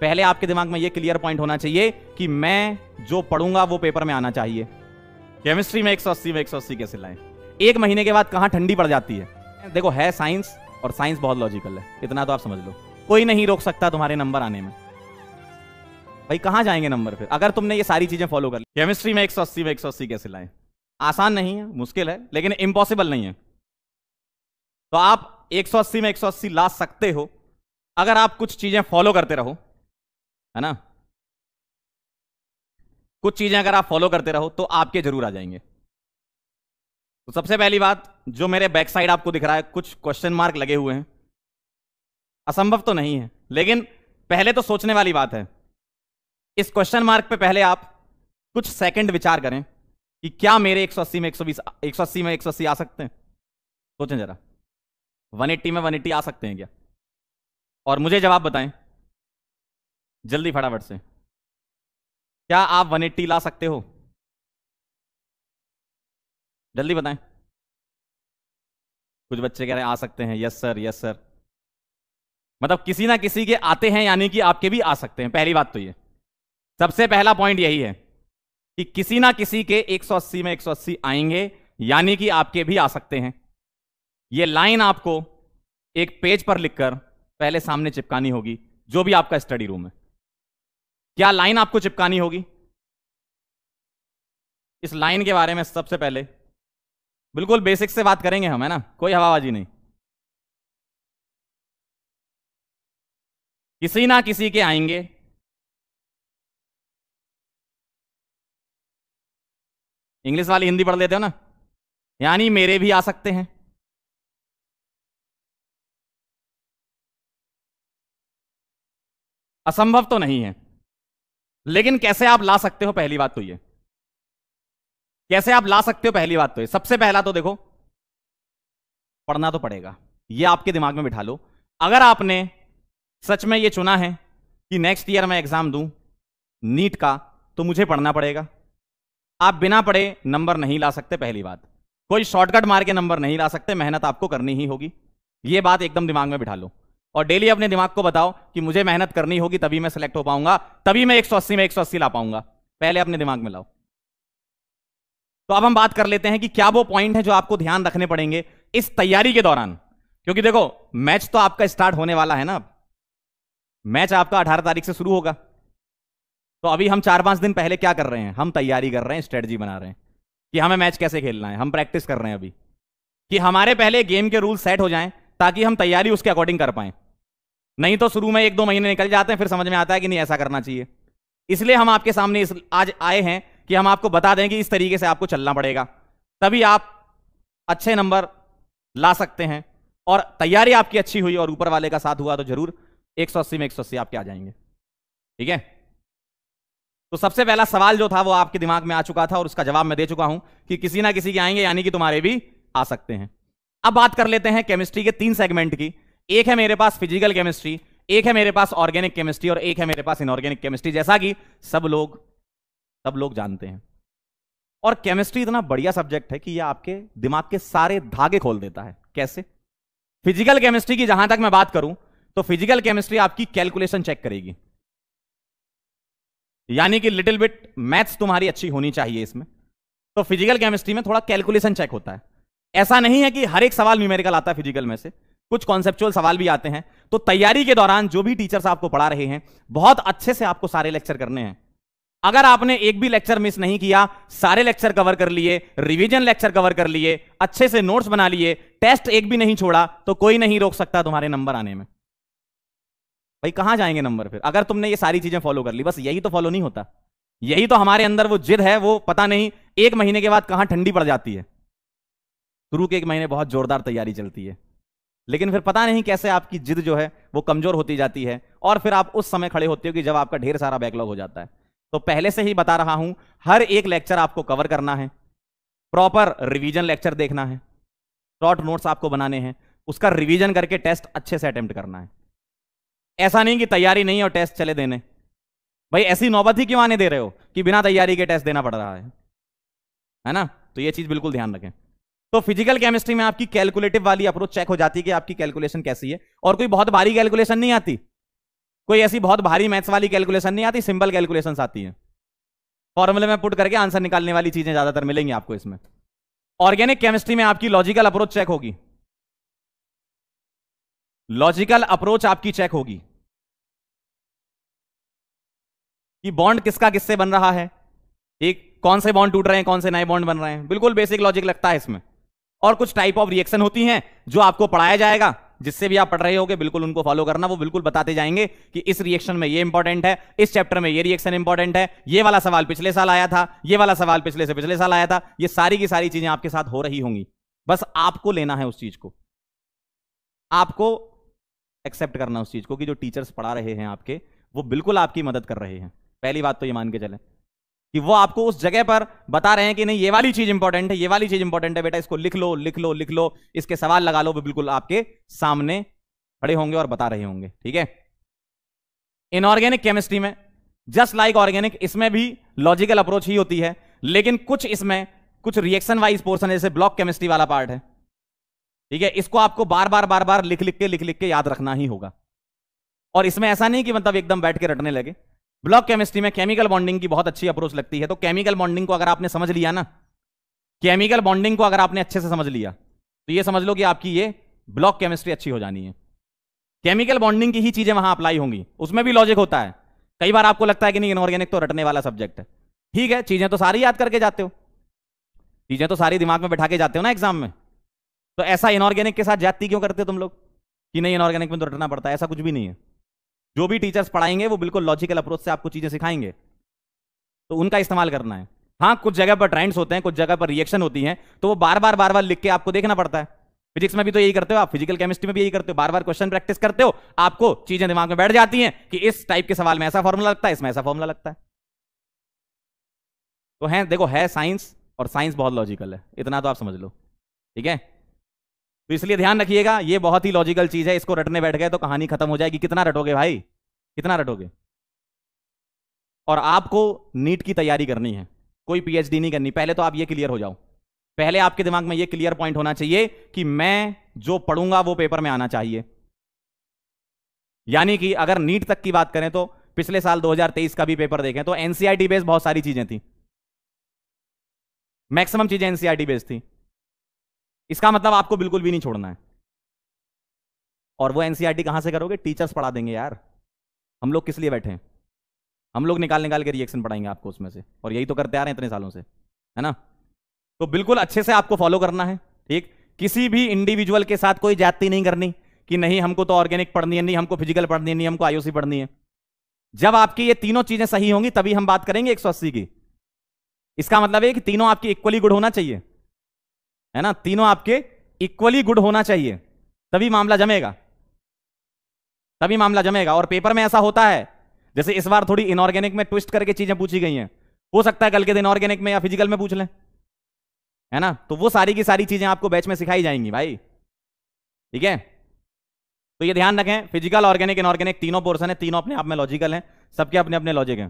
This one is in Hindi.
पहले आपके दिमाग में ये क्लियर पॉइंट होना चाहिए कि मैं जो पढ़ूंगा वो पेपर में आना चाहिए केमिस्ट्री में अस्सी में अस्सी कैसे लाए एक महीने के बाद कहाँ ठंडी पड़ जाती है देखो है साइंस और साइंस बहुत लॉजिकल है इतना तो आप समझ लो कोई नहीं रोक सकता तुम्हारे नंबर आने में भाई कहाँ जाएंगे नंबर फिर अगर तुमने ये सारी चीजें फॉलो कर ली केमिस्ट्री में 180 में 180 कैसे लाए आसान नहीं है मुश्किल है लेकिन इम्पॉसिबल नहीं है तो आप 180 में 180 ला सकते हो अगर आप कुछ चीजें फॉलो करते रहो है ना कुछ चीजें अगर आप फॉलो करते रहो तो आपके जरूर आ जाएंगे तो सबसे पहली बात जो मेरे बैक साइड आपको दिख रहा है कुछ क्वेश्चन मार्क लगे हुए हैं असंभव तो नहीं है लेकिन पहले तो सोचने वाली बात है इस क्वेश्चन मार्क पे पहले आप कुछ सेकंड विचार करें कि क्या मेरे 180 में 120 180 में 180 आ सकते हैं सोचें जरा 180 में 180 आ सकते हैं क्या और मुझे जवाब बताएं जल्दी फटाफट से क्या आप 180 ला सकते हो जल्दी बताएं कुछ बच्चे कह रहे हैं आ सकते हैं यस सर यस सर मतलब किसी ना किसी के आते हैं यानी कि आपके भी आ सकते हैं पहली बात तो ये सबसे पहला पॉइंट यही है कि किसी ना किसी के 180 में 180 आएंगे यानी कि आपके भी आ सकते हैं ये लाइन आपको एक पेज पर लिखकर पहले सामने चिपकानी होगी जो भी आपका स्टडी रूम है क्या लाइन आपको चिपकानी होगी इस लाइन के बारे में सबसे पहले बिल्कुल बेसिक से बात करेंगे हम है ना कोई हवाबाजी नहीं किसी ना किसी के आएंगे इंग्लिश वाली हिंदी पढ़ लेते हो ना यानी मेरे भी आ सकते हैं असंभव तो नहीं है लेकिन कैसे आप ला सकते हो पहली बात तो ये कैसे आप ला सकते हो पहली बात तो ये सबसे पहला तो देखो पढ़ना तो पड़ेगा ये आपके दिमाग में बिठा लो अगर आपने सच में ये चुना है कि नेक्स्ट ईयर मैं एग्जाम दूं नीट का तो मुझे पढ़ना पड़ेगा आप बिना पढ़े नंबर नहीं ला सकते पहली बात कोई शॉर्टकट मार के नंबर नहीं ला सकते मेहनत आपको करनी ही होगी ये बात एकदम दिमाग में बिठा लो और डेली अपने दिमाग को बताओ कि मुझे मेहनत करनी होगी तभी मैं सिलेक्ट हो पाऊंगा तभी मैं अस्सी में अस्सी ला पाऊंगा पहले अपने दिमाग में लाओ तो अब हम बात कर लेते हैं कि क्या वो पॉइंट है जो आपको ध्यान रखने पड़ेंगे इस तैयारी के दौरान क्योंकि देखो मैच तो आपका स्टार्ट होने वाला है ना मैच आपका अठारह तारीख से शुरू होगा तो अभी हम चार पांच दिन पहले क्या कर रहे हैं हम तैयारी कर रहे हैं स्ट्रेटजी बना रहे हैं कि हमें मैच कैसे खेलना है हम प्रैक्टिस कर रहे हैं अभी कि हमारे पहले गेम के रूल सेट हो जाएं ताकि हम तैयारी उसके अकॉर्डिंग कर पाए नहीं तो शुरू में एक दो महीने निकल जाते हैं फिर समझ में आता है कि नहीं ऐसा करना चाहिए इसलिए हम आपके सामने इस आज आए हैं कि हम आपको बता दें कि इस तरीके से आपको चलना पड़ेगा तभी आप अच्छे नंबर ला सकते हैं और तैयारी आपकी अच्छी हुई और ऊपर वाले का साथ हुआ तो जरूर 180 में 180 आपके आ जाएंगे ठीक है तो सबसे पहला सवाल जो था वो आपके दिमाग में आ चुका था और उसका जवाब मैं दे चुका हूं कि किसी ना किसी के आएंगे यानी कि तुम्हारे भी आ सकते हैं अब बात कर लेते हैं केमिस्ट्री के तीन सेगमेंट की एक है मेरे पास फिजिकल केमिस्ट्री एक है मेरे पास ऑर्गेनिक केमिस्ट्री और एक है मेरे पास इनऑर्गेनिक केमिस्ट्री जैसा कि सब लोग सब लोग जानते हैं और केमिस्ट्री इतना बढ़िया सब्जेक्ट है कि यह आपके दिमाग के सारे धागे खोल देता है कैसे फिजिकल केमिस्ट्री की जहां तक मैं बात करूं तो फिजिकल केमिस्ट्री आपकी कैलकुलेशन चेक करेगी यानी कि लिटिल बिट मैथ्स तुम्हारी अच्छी होनी चाहिए इसमें तो फिजिकल केमिस्ट्री में थोड़ा कैलकुलेशन चेक होता है ऐसा नहीं है कि हर एक सवाल न्यूमेरिकल आता है फिजिकल में से कुछ कॉन्सेप्चुअल सवाल भी आते हैं तो तैयारी के दौरान जो भी टीचर्स आपको पढ़ा रहे हैं बहुत अच्छे से आपको सारे लेक्चर करने हैं अगर आपने एक भी लेक्चर मिस नहीं किया सारे लेक्चर कवर कर लिए रिवीजन लेक्चर कवर कर लिए अच्छे से नोट्स बना लिए टेस्ट एक भी नहीं छोड़ा तो कोई नहीं रोक सकता तुम्हारे नंबर आने में भाई कहां जाएंगे नंबर फिर अगर तुमने ये सारी चीजें फॉलो कर ली बस यही तो फॉलो नहीं होता यही तो हमारे अंदर वो जिद है वो पता नहीं एक महीने के बाद कहां ठंडी पड़ जाती है शुरू के एक महीने बहुत जोरदार तैयारी चलती है लेकिन फिर पता नहीं कैसे आपकी जिद जो है वो कमजोर होती जाती है और फिर आप उस समय खड़े होते हो कि जब आपका ढेर सारा बैकलॉग हो जाता है तो पहले से ही बता रहा हूं हर एक लेक्चर आपको कवर करना है प्रॉपर रिवीजन लेक्चर देखना है शॉर्ट नोट्स आपको बनाने हैं उसका रिवीजन करके टेस्ट अच्छे से अटेम्प्ट करना है ऐसा नहीं कि तैयारी नहीं और टेस्ट चले देने भाई ऐसी नौबत ही क्यों आने दे रहे हो कि बिना तैयारी के टेस्ट देना पड़ रहा है है ना तो ये चीज बिल्कुल ध्यान रखें तो फिजिकल केमिस्ट्री में आपकी कैलकुलेटिव वाली अप्रोच चेक हो जाती है कि आपकी कैलकुलेशन कैसी है और कोई बहुत भारी कैलकुलेशन नहीं आती कोई ऐसी बहुत भारी मैथ्स वाली कैलकुलेशन नहीं आती सिंपल कैलकुलेशन आती है फॉर्मूले में पुट करके आंसर निकालने वाली चीजें ज्यादातर मिलेंगी आपको इसमें ऑर्गेनिक केमिस्ट्री में आपकी लॉजिकल अप्रोच चेक होगी लॉजिकल अप्रोच आपकी चेक होगी कि बॉन्ड किसका किससे बन रहा है एक कौन से बॉन्ड टूट रहे हैं कौन से नए बॉन्ड बन रहे हैं बिल्कुल बेसिक लॉजिक लगता है इसमें और कुछ टाइप ऑफ रिएक्शन होती हैं जो आपको पढ़ाया जाएगा जिससे भी आप पढ़ रहे होगे बिल्कुल उनको फॉलो करना वो बिल्कुल बताते जाएंगे कि इस रिएक्शन में ये इंपॉर्टेंट है इस चैप्टर में ये रिएक्शन इंपॉर्टेंट है ये वाला सवाल पिछले साल आया था ये वाला सवाल पिछले से पिछले साल आया था ये सारी की सारी चीजें आपके साथ हो रही होंगी बस आपको लेना है उस चीज को आपको एक्सेप्ट करना उस चीज को कि जो टीचर्स पढ़ा रहे हैं आपके वो बिल्कुल आपकी मदद कर रहे हैं पहली बात तो ये मान के चले कि वो आपको उस जगह पर बता रहे हैं कि नहीं ये वाली चीज इंपॉर्टेंट है ये वाली चीज इंपॉर्टेंट है बेटा इसको लिख लो लिख लो लिख लो इसके सवाल लगा लो वो बिल्कुल आपके सामने खड़े होंगे और बता रहे होंगे ठीक है इनऑर्गेनिक केमिस्ट्री में जस्ट लाइक ऑर्गेनिक इसमें भी लॉजिकल अप्रोच ही होती है लेकिन कुछ इसमें कुछ रिएक्शन वाइज पोर्सन जैसे ब्लॉक केमिस्ट्री वाला पार्ट है ठीक है इसको आपको बार बार बार बार लिख लिख के लिख लिख के याद रखना ही होगा और इसमें ऐसा नहीं कि मतलब एकदम बैठ के रटने लगे ब्लॉक केमिस्ट्री में केमिकल बॉन्डिंग की बहुत अच्छी अप्रोच लगती है तो केमिकल बॉन्डिंग को अगर आपने समझ लिया ना केमिकल बॉन्डिंग को अगर आपने अच्छे से समझ लिया तो ये समझ लो कि आपकी ये ब्लॉक केमिस्ट्री अच्छी हो जानी है केमिकल बॉन्डिंग की ही चीजें वहां अप्लाई होंगी उसमें भी लॉजिक होता है कई बार आपको लगता है कि नहीं इनऑर्गेनिक तो रटने वाला सब्जेक्ट है ठीक है चीजें तो सारी याद करके जाते हो चीजें तो सारी दिमाग में बैठा के जाते हो ना एग्जाम में तो ऐसा इनऑर्गेनिक के साथ जाती क्यों करते हो तुम लोग कि नहीं इनऑर्गेनिक में तो रटना पड़ता है ऐसा कुछ भी नहीं है जो भी टीचर्स पढ़ाएंगे वो बिल्कुल लॉजिकल अप्रोच से आपको चीजें सिखाएंगे तो उनका इस्तेमाल करना है हाँ कुछ जगह पर ट्रेंड्स होते हैं कुछ जगह पर रिएक्शन होती है तो वो बार बार बार बार लिख के आपको देखना पड़ता है फिजिक्स में भी तो यही करते हो आप फिजिकल केमिस्ट्री में भी यही करते हो बार बार क्वेश्चन प्रैक्टिस करते हो आपको चीजें दिमाग में बैठ जाती हैं कि इस टाइप के सवाल में ऐसा फॉर्मूला लगता है इसमें ऐसा फॉर्मूला लगता है तो है देखो है साइंस और साइंस बहुत लॉजिकल है इतना तो आप समझ लो ठीक है तो इसलिए ध्यान रखिएगा ये बहुत ही लॉजिकल चीज है इसको रटने बैठ गए तो कहानी खत्म हो जाएगी कितना रटोगे भाई कितना रटोगे और आपको नीट की तैयारी करनी है कोई पीएचडी नहीं करनी पहले तो आप ये क्लियर हो जाओ पहले आपके दिमाग में ये क्लियर पॉइंट होना चाहिए कि मैं जो पढ़ूंगा वो पेपर में आना चाहिए यानी कि अगर नीट तक की बात करें तो पिछले साल 2023 का भी पेपर देखें तो एनसीआरटी बेस्ड e बहुत सारी चीजें थी मैक्सिमम चीजें एनसीआरटी बेस्ड e थी इसका मतलब आपको बिल्कुल भी नहीं छोड़ना है और वो एनसीईआरटी e कहां से करोगे टीचर्स पढ़ा देंगे यार हम लोग किस लिए बैठे हैं हम लोग निकाल निकाल के रिएक्शन पढ़ाएंगे आपको उसमें से और यही तो करते आ रहे हैं इतने सालों से है ना तो बिल्कुल अच्छे से आपको फॉलो करना है ठीक किसी भी इंडिविजुअल के साथ कोई जाति नहीं करनी कि नहीं हमको तो ऑर्गेनिक पढ़नी है नहीं हमको फिजिकल पढ़नी है नहीं हमको आईओसी पढ़नी है जब आपकी ये तीनों चीजें सही होंगी तभी हम बात करेंगे 180 की इसका मतलब है कि तीनों आपकी इक्वली गुड होना चाहिए है ना तीनों आपके इक्वली गुड होना चाहिए तभी मामला जमेगा तभी मामला जमेगा और पेपर में ऐसा होता है जैसे इस बार थोड़ी इनऑर्गेनिक में ट्विस्ट करके चीजें पूछी गई हैं हो सकता है कल के दिन ऑर्गेनिक में या फिजिकल में पूछ लें है ना तो वो सारी की सारी चीजें आपको बैच में सिखाई जाएंगी भाई ठीक है तो ये ध्यान रखें फिजिकल ऑर्गेनिक इनऑर्गेनिक तीनों पोर्सन है तीनों अपने आप में लॉजिकल हैं सबके अपने अपने लॉजिक हैं